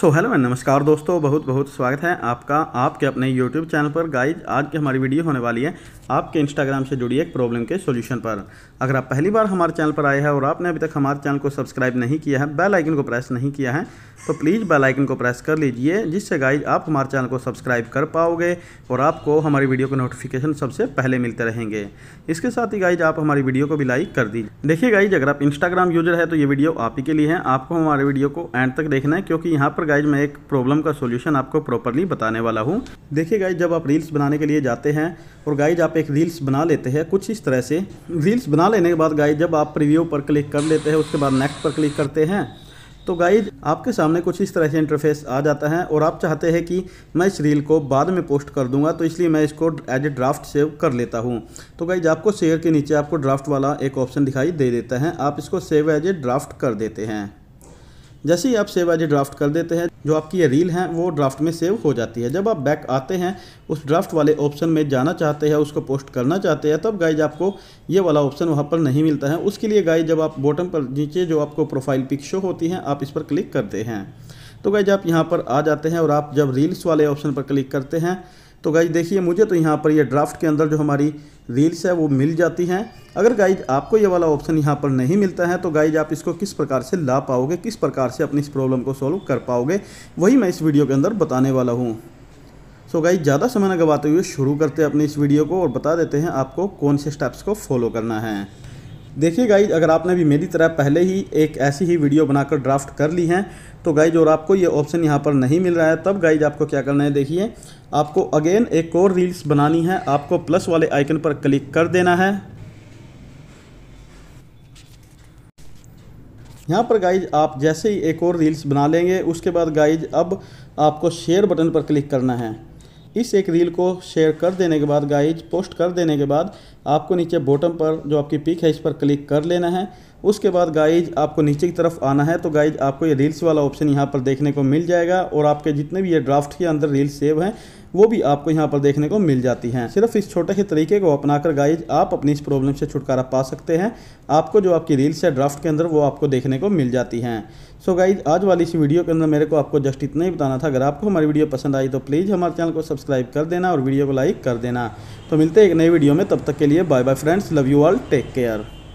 so hello मैं नमस्कार दोस्तों बहुत बहुत स्वागत है आपका आपके अपने यूट्यूब चैनल पर गाइज आज की हमारी वीडियो होने वाली है आपके इंस्टाग्राम से जुड़ी एक प्रॉब्लम के सॉल्यूशन पर अगर आप पहली बार हमारे चैनल पर आए हैं और आपने अभी तक हमारे चैनल को सब्सक्राइब नहीं किया है बेल आइकन को प्रेस नहीं किया है तो प्लीज़ बेल आइकन को प्रेस कर लीजिए जिससे गाइज आप हमारे चैनल को सब्सक्राइब कर पाओगे और आपको हमारी वीडियो के नोटिफिकेशन सबसे पहले मिलते रहेंगे इसके साथ ही गाइज आप हमारी वीडियो को भी लाइक कर दीजिए देखिए गाइज अगर आप इंस्टाग्राम यूजर है तो ये वीडियो आप ही के लिए है आपको हमारे वीडियो को एंड तक देखना है क्योंकि यहाँ पर गाइज मैं एक प्रॉब्लम का सोल्यूशन आपको प्रॉपरली बताने वाला हूँ देखिए गाइज जब आप रील्स बनाने के लिए जाते हैं और गाइज आप एक रील्स बना लेते हैं कुछ इस तरह से रील्स बना लेने के बाद गाइज जब आप प्रिव्यू पर क्लिक कर लेते हैं उसके बाद नेक्स्ट पर क्लिक करते हैं तो गाइज आपके सामने कुछ इस तरह से इंटरफेस आ जाता है और आप चाहते हैं कि मैं इस रील को बाद में पोस्ट कर दूंगा तो इसलिए मैं इसको एज ए ड्राफ्ट सेव कर लेता हूँ तो गाइज आपको शेयर के नीचे आपको ड्राफ्ट वाला एक ऑप्शन दिखाई दे देता है आप इसको सेव एज ए ड्राफ्ट कर देते हैं जैसे ही आप सेव एज ए ड्राफ्ट कर देते हैं जो आपकी ये रील है वो ड्राफ्ट में सेव हो जाती है जब आप बैक आते हैं उस ड्राफ्ट वाले ऑप्शन में जाना चाहते हैं उसको पोस्ट करना चाहते हैं तब गाइज आपको ये वाला ऑप्शन वहाँ पर नहीं मिलता है उसके लिए गाइज जब आप बॉटम पर नीचे जो आपको प्रोफाइल पिक शो होती है आप इस पर क्लिक करते हैं तो गाइज आप यहाँ पर आ जाते हैं और आप जब रील्स वाले ऑप्शन पर क्लिक करते हैं तो गाइज देखिए मुझे तो यहाँ पर ये ड्राफ्ट के अंदर जो हमारी रील्स है वो मिल जाती हैं अगर गाइज आपको ये वाला ऑप्शन यहाँ पर नहीं मिलता है तो गाइज आप इसको किस प्रकार से ला पाओगे किस प्रकार से अपनी इस प्रॉब्लम को सॉल्व कर पाओगे वही मैं इस वीडियो के अंदर बताने वाला हूँ सो गाइज ज़्यादा समय न गवाते हुए शुरू करते हैं अपने इस वीडियो को और बता देते हैं आपको कौन से स्टेप्स को फॉलो करना है देखिए गाइज अगर आपने भी मेरी तरह पहले ही एक ऐसी ही वीडियो बनाकर ड्राफ्ट कर ली है तो गाइज और आपको ये ऑप्शन यहाँ पर नहीं मिल रहा है तब गाइज आपको क्या करना है देखिए आपको अगेन एक और रील्स बनानी है आपको प्लस वाले आइकन पर क्लिक कर देना है यहाँ पर गाइज आप जैसे ही एक और रील्स बना लेंगे उसके बाद गाइज अब आपको शेयर बटन पर क्लिक करना है इस एक रील को शेयर कर देने के बाद गाइज पोस्ट कर देने के बाद आपको नीचे बॉटम पर जो आपकी पिक है इस पर क्लिक कर लेना है उसके बाद गाइज आपको नीचे की तरफ आना है तो गाइज आपको ये रील्स वाला ऑप्शन यहाँ पर देखने को मिल जाएगा और आपके जितने भी ये ड्राफ्ट के अंदर रील्स सेव हैं वो भी आपको यहाँ पर देखने को मिल जाती है सिर्फ इस छोटे से तरीके को अपनाकर गाइज आप अपनी इस प्रॉब्लम से छुटकारा पा सकते हैं आपको जो आपकी रील्स है ड्राफ्ट के अंदर वो आपको देखने को मिल जाती हैं सो so गाइज आज वाली इस वीडियो के अंदर मेरे को आपको जस्ट इतना ही बताना था अगर आपको हमारी वीडियो पसंद आई तो प्लीज़ हमारे चैनल को सब्सक्राइब कर देना और वीडियो को लाइक कर देना तो मिलते हैं एक नई वीडियो में तब तक के लिए bye bye friends love you all take care